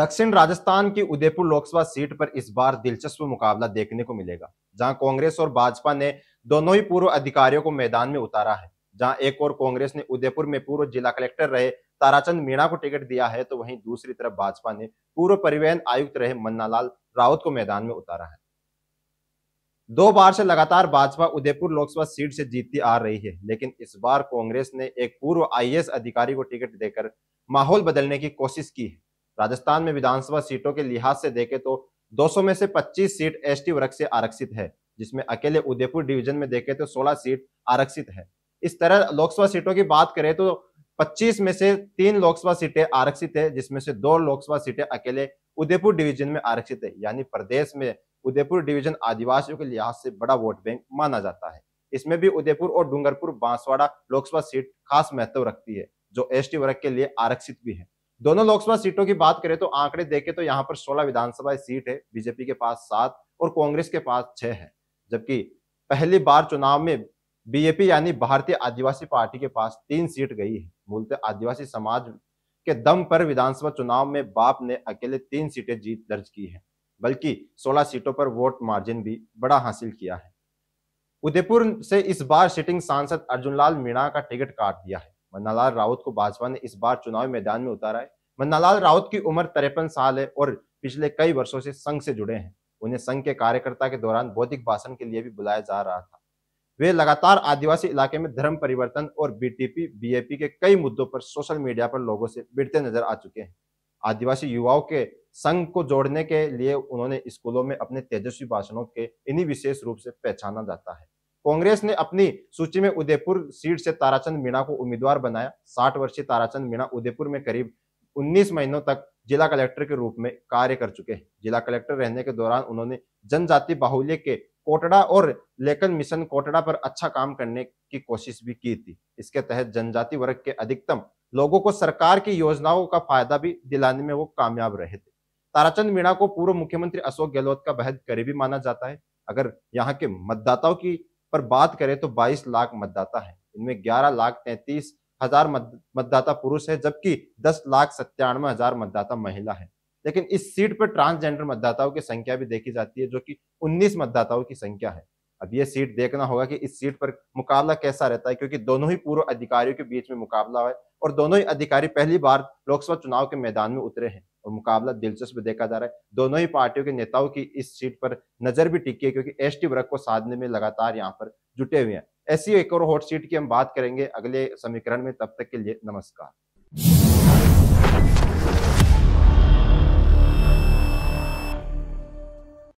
दक्षिण राजस्थान की उदयपुर लोकसभा सीट पर इस बार दिलचस्प मुकाबला देखने को मिलेगा जहां कांग्रेस और भाजपा ने दोनों ही पूर्व अधिकारियों को मैदान में उतारा है जहां एक और कांग्रेस ने उदयपुर में पूर्व जिला कलेक्टर रहे ताराचंद मीणा को टिकट दिया है तो वहीं दूसरी तरफ भाजपा ने पूर्व परिवहन आयुक्त रहे मन्नालाल राउत को मैदान में उतारा है दो बार से लगातार भाजपा उदयपुर लोकसभा सीट से जीतती आ रही है लेकिन इस बार कांग्रेस ने एक पूर्व आईएएस अधिकारी को टिकट देकर माहौल बदलने की कोशिश की है राजस्थान में विधानसभा सीटों के लिहाज से देखें तो 200 में से 25 सीट एसटी वर्ग से आरक्षित है जिसमें अकेले उदयपुर डिवीजन में देखें तो 16 सीट आरक्षित है इस तरह लोकसभा सीटों की बात करें तो 25 में से तीन लोकसभा सीटें आरक्षित है जिसमें से दो लोकसभा सीटें अकेले उदयपुर डिवीजन में आरक्षित है यानी प्रदेश में उदयपुर डिवीजन आदिवासियों के लिहाज से बड़ा वोट बैंक माना जाता है इसमें भी उदयपुर और डूंगरपुर बांसवाड़ा लोकसभा सीट खास महत्व रखती है जो एसटी वर्ग के लिए आरक्षित भी है दोनों लोकसभा सीटों की बात करें तो आंकड़े देखें तो यहाँ पर सोलह विधानसभा सीट है बीजेपी के पास सात और कांग्रेस के पास छह है जबकि पहली बार चुनाव में बीजेपी यानी भारतीय आदिवासी पार्टी के पास तीन सीट गई है मूलतः आदिवासी समाज के दम पर विधानसभा चुनाव में बाप ने अकेले तीन सीटें जीत दर्ज की है बल्कि 16 सीटों पर वोट मार्जिन भी बड़ा हासिल किया है उदयपुर से इस बार सिटिंग सांसद अर्जुनलाल मीणा का टिकट काट दिया है मन्नालाल राउत को भाजपा ने इस बार चुनावी मैदान में उतारा है मन्नालाल राउत की उम्र तिरपन साल है और पिछले कई वर्षों से संघ से जुड़े हैं उन्हें संघ के कार्यकर्ता के दौरान बौद्धिक भाषण के लिए भी बुलाया जा रहा था वे लगातार आदिवासी इलाके में धर्म परिवर्तन और बीटीपी बीएपी के कई मुद्दों पर सोशल मीडिया पर लोगों से भिड़ते नजर आ चुके हैं आदिवासी युवाओं के संघ को जोड़ने के लिए उन्होंने स्कूलों में अपने तेजस्वी भाषणों के इन्हीं विशेष रूप से पहचाना जाता है कांग्रेस ने अपनी सूची में उदयपुर सीट से ताराचंद मीणा को उम्मीदवार बनाया साठ वर्षीय ताराचंद मीणा उदयपुर में करीब 19 महीनों तक जिला कलेक्टर के रूप में कार्य कर चुके हैं जिला कलेक्टर रहने के दौरान उन्होंने जनजाति बाहुल्य के कोटड़ा और लेकन मिशन कोटड़ा पर अच्छा काम करने की कोशिश भी की थी इसके तहत जनजाति वर्ग के अधिकतम लोगों को सरकार की योजनाओं का फायदा भी दिलाने में वो कामयाब रहे थे ताराचंद मीणा को पूर्व मुख्यमंत्री अशोक गहलोत का बेहद करीबी माना जाता है अगर यहाँ के मतदाताओं की पर बात करें तो 22 लाख मतदाता हैं इनमें 11 लाख तैतीस हजार मतदाता पुरुष है जबकि 10 लाख सत्तानवे हजार मतदाता महिला है लेकिन इस सीट पर ट्रांसजेंडर मतदाताओं की संख्या भी देखी जाती है जो कि 19 मतदाताओं की संख्या है अब ये सीट देखना होगा कि इस सीट पर मुकाबला कैसा रहता है क्योंकि दोनों ही पूर्व अधिकारियों के बीच में मुकाबला है और दोनों ही अधिकारी पहली बार लोकसभा चुनाव के मैदान में उतरे हैं और मुकाबला दिलचस्प देखा जा रहा है दोनों ही पार्टियों के नेताओं की इस सीट पर नजर भी टिकी है क्योंकि एस वर्ग को साधने में लगातार यहाँ पर जुटे हुए हैं ऐसी एक और हॉट सीट की हम बात करेंगे अगले समीकरण में तब तक के लिए नमस्कार